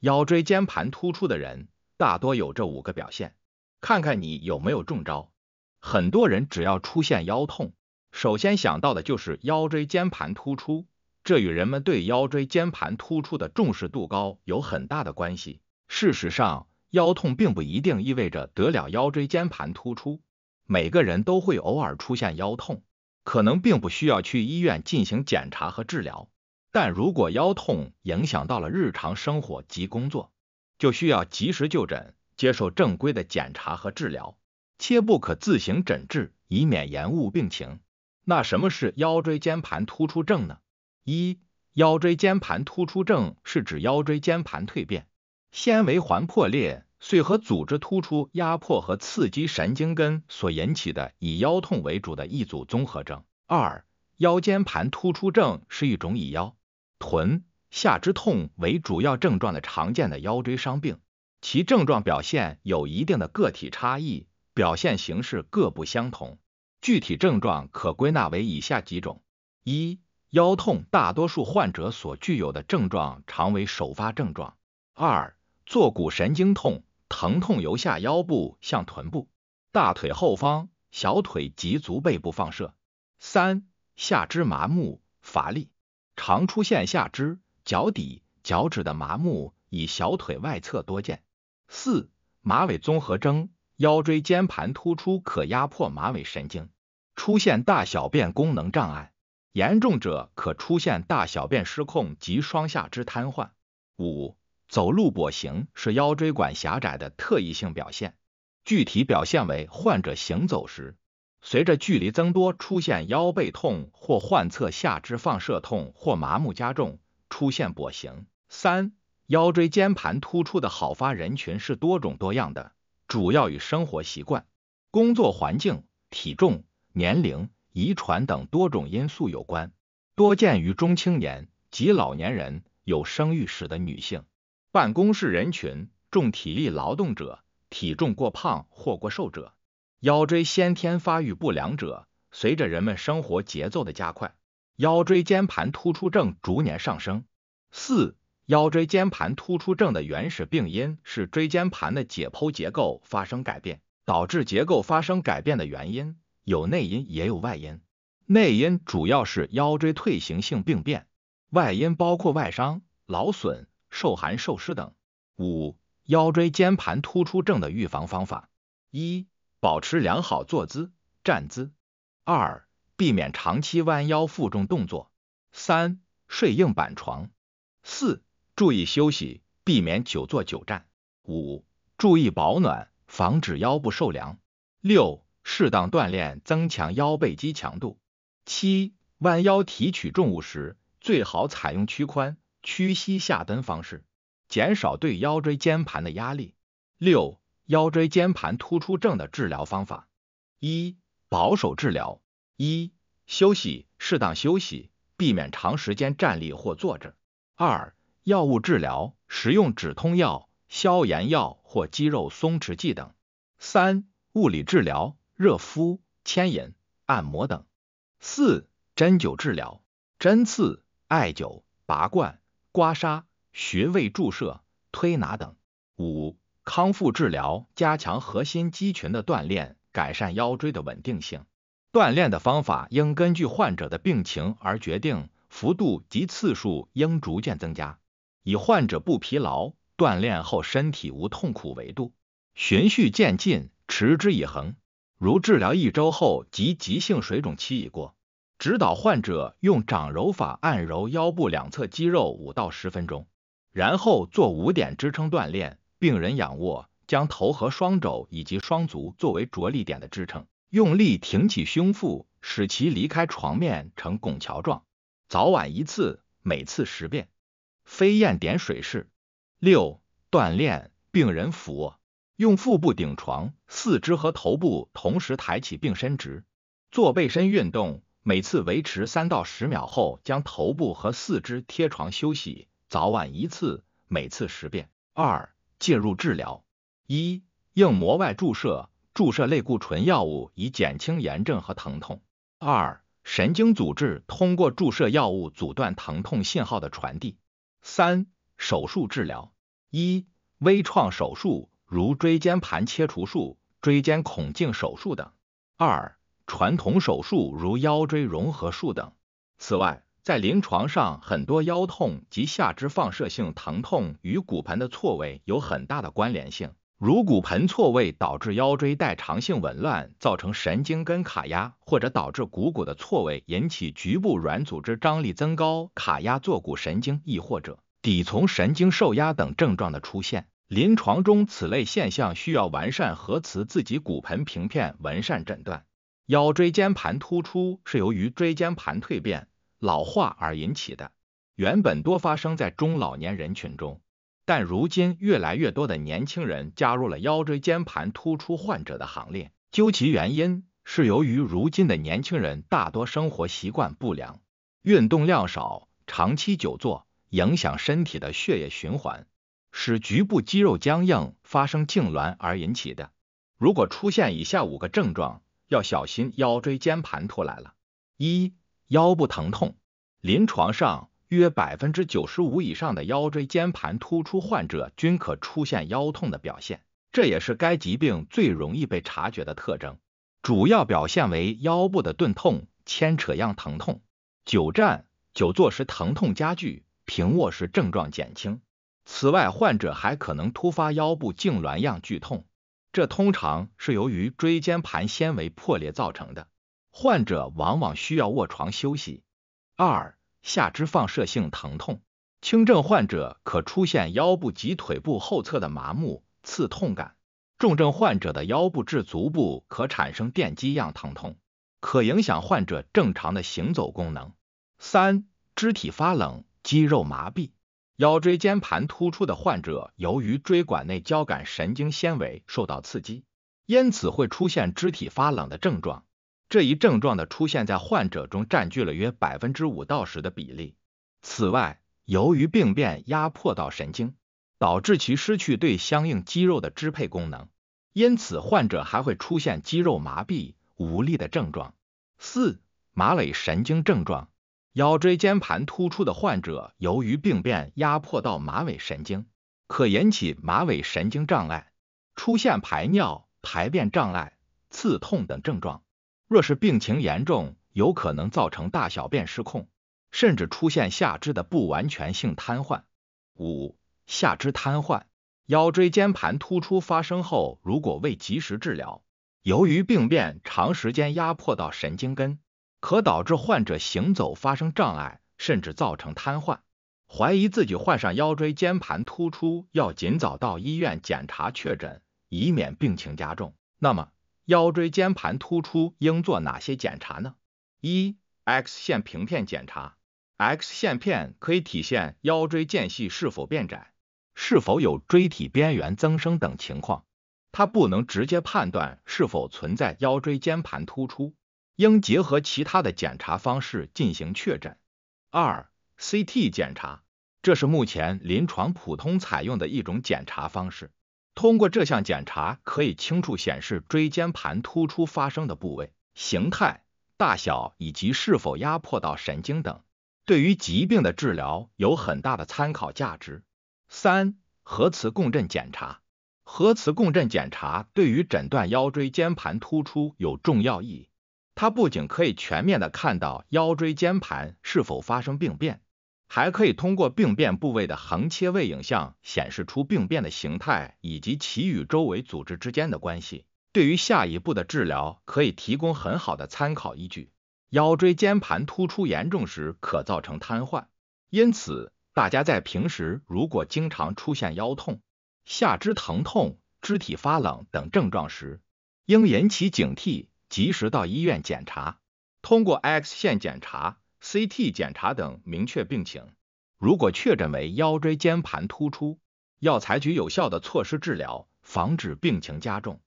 腰椎间盘突出的人大多有这五个表现，看看你有没有中招。很多人只要出现腰痛，首先想到的就是腰椎间盘突出，这与人们对腰椎间盘突出的重视度高有很大的关系。事实上，腰痛并不一定意味着得了腰椎间盘突出，每个人都会偶尔出现腰痛，可能并不需要去医院进行检查和治疗。但如果腰痛影响到了日常生活及工作，就需要及时就诊，接受正规的检查和治疗，切不可自行诊治，以免延误病情。那什么是腰椎间盘突出症呢？一、腰椎间盘突出症是指腰椎间盘蜕变、纤维环破裂，髓核组织突出压迫和刺激神经根所引起的以腰痛为主的一组综合症。二、腰间盘突出症是一种以腰臀下肢痛为主要症状的常见的腰椎伤病，其症状表现有一定的个体差异，表现形式各不相同。具体症状可归纳为以下几种：一、腰痛，大多数患者所具有的症状常为首发症状；二、坐骨神经痛，疼痛由下腰部向臀部、大腿后方、小腿及足背部放射；三、下肢麻木、乏力。常出现下肢、脚底、脚趾的麻木，以小腿外侧多见。四、马尾综合征，腰椎间盘突出可压迫马尾神经，出现大小便功能障碍，严重者可出现大小便失控及双下肢瘫痪。五、走路跛行是腰椎管狭窄的特异性表现，具体表现为患者行走时。随着距离增多，出现腰背痛或患侧下肢放射痛或麻木加重，出现跛行。三、腰椎间盘突出的好发人群是多种多样的，主要与生活习惯、工作环境、体重、年龄、遗传等多种因素有关。多见于中青年及老年人，有生育史的女性、办公室人群、重体力劳动者、体重过胖或过瘦者。腰椎先天发育不良者，随着人们生活节奏的加快，腰椎间盘突出症逐年上升。四、腰椎间盘突出症的原始病因是椎间盘的解剖结构发生改变，导致结构发生改变的原因有内因也有外因。内因主要是腰椎退行性病变，外因包括外伤、劳损、受寒受湿等。五、腰椎间盘突出症的预防方法一。保持良好坐姿、站姿。二、避免长期弯腰负重动作。三、睡硬板床。四、注意休息，避免久坐久站。五、注意保暖，防止腰部受凉。六、适当锻炼，增强腰背肌强度。七、弯腰提取重物时，最好采用屈髋、屈膝下蹲方式，减少对腰椎间盘的压力。六。腰椎间盘突出症的治疗方法：一、保守治疗，一、休息，适当休息，避免长时间站立或坐着；二、药物治疗，使用止痛药、消炎药或肌肉松弛剂等；三、物理治疗，热敷、牵引、按摩等；四、针灸治疗，针刺、艾灸、拔罐、刮痧、穴位注射、推拿等；五。康复治疗，加强核心肌群的锻炼，改善腰椎的稳定性。锻炼的方法应根据患者的病情而决定，幅度及次数应逐渐增加，以患者不疲劳、锻炼后身体无痛苦为度。循序渐进，持之以恒。如治疗一周后及急性水肿期已过，指导患者用掌揉法按揉腰部两侧肌肉五到十分钟，然后做五点支撑锻炼。病人仰卧，将头和双肘以及双足作为着力点的支撑，用力挺起胸腹，使其离开床面呈拱桥状。早晚一次，每次十遍。飞燕点水式。六、锻炼病人俯卧，用腹部顶床，四肢和头部同时抬起并伸直，做背身运动，每次维持三到十秒后，将头部和四肢贴床休息。早晚一次，每次十遍。二。介入治疗：一、硬膜外注射，注射类固醇药物以减轻炎症和疼痛；二、神经阻滞，通过注射药物阻断疼痛信号的传递；三、手术治疗：一、微创手术，如椎间盘切除术、椎间孔镜手术等；二、传统手术，如腰椎融合术等。此外，在临床上，很多腰痛及下肢放射性疼痛与骨盆的错位有很大的关联性。如骨盆错位导致腰椎代偿性紊乱，造成神经根卡压，或者导致股骨的错位引起局部软组织张力增高，卡压坐骨神经，亦或者骶丛神经受压等症状的出现。临床中此类现象需要完善核磁自己骨盆平片，完善诊断。腰椎间盘突出是由于椎间盘蜕变。老化而引起的，原本多发生在中老年人群中，但如今越来越多的年轻人加入了腰椎间盘突出患者的行列。究其原因，是由于如今的年轻人大多生活习惯不良，运动量少，长期久坐，影响身体的血液循环，使局部肌肉僵硬，发生痉挛而引起的。如果出现以下五个症状，要小心腰椎间盘突来了。一腰部疼痛，临床上约百分之九十五以上的腰椎间盘突出患者均可出现腰痛的表现，这也是该疾病最容易被察觉的特征。主要表现为腰部的钝痛、牵扯样疼痛，久站、久坐时疼痛加剧，平卧时症状减轻。此外，患者还可能突发腰部痉挛样剧痛，这通常是由于椎间盘纤维破裂造成的。患者往往需要卧床休息。二、下肢放射性疼痛，轻症患者可出现腰部及腿部后侧的麻木、刺痛感；重症患者的腰部至足部可产生电击样疼痛，可影响患者正常的行走功能。三、肢体发冷、肌肉麻痹。腰椎间盘突出的患者，由于椎管内交感神经纤维受到刺激，因此会出现肢体发冷的症状。这一症状的出现在患者中占据了约百分之五到十的比例。此外，由于病变压迫到神经，导致其失去对相应肌肉的支配功能，因此患者还会出现肌肉麻痹、无力的症状。四、马尾神经症状：腰椎间盘突出的患者，由于病变压迫到马尾神经，可引起马尾神经障碍，出现排尿、排便障碍、刺痛等症状。若是病情严重，有可能造成大小便失控，甚至出现下肢的不完全性瘫痪。五、下肢瘫痪，腰椎间盘突出发生后，如果未及时治疗，由于病变长时间压迫到神经根，可导致患者行走发生障碍，甚至造成瘫痪。怀疑自己患上腰椎间盘突出，要尽早到医院检查确诊，以免病情加重。那么。腰椎间盘突出应做哪些检查呢？一、X 线平片检查，X 线片可以体现腰椎间隙是否变窄，是否有椎体边缘增生等情况，它不能直接判断是否存在腰椎间盘突出，应结合其他的检查方式进行确诊。二、CT 检查，这是目前临床普通采用的一种检查方式。通过这项检查，可以清楚显示椎间盘突出发生的部位、形态、大小以及是否压迫到神经等，对于疾病的治疗有很大的参考价值。三、核磁共振检查，核磁共振检查对于诊断腰椎间盘突出有重要意义，它不仅可以全面的看到腰椎间盘是否发生病变。还可以通过病变部位的横切位影像，显示出病变的形态以及其与周围组织之间的关系，对于下一步的治疗可以提供很好的参考依据。腰椎间盘突出严重时，可造成瘫痪，因此大家在平时如果经常出现腰痛、下肢疼痛、肢体发冷等症状时，应引起警惕，及时到医院检查。通过 X 线检查。CT 检查等明确病情，如果确诊为腰椎间盘突出，要采取有效的措施治疗，防止病情加重。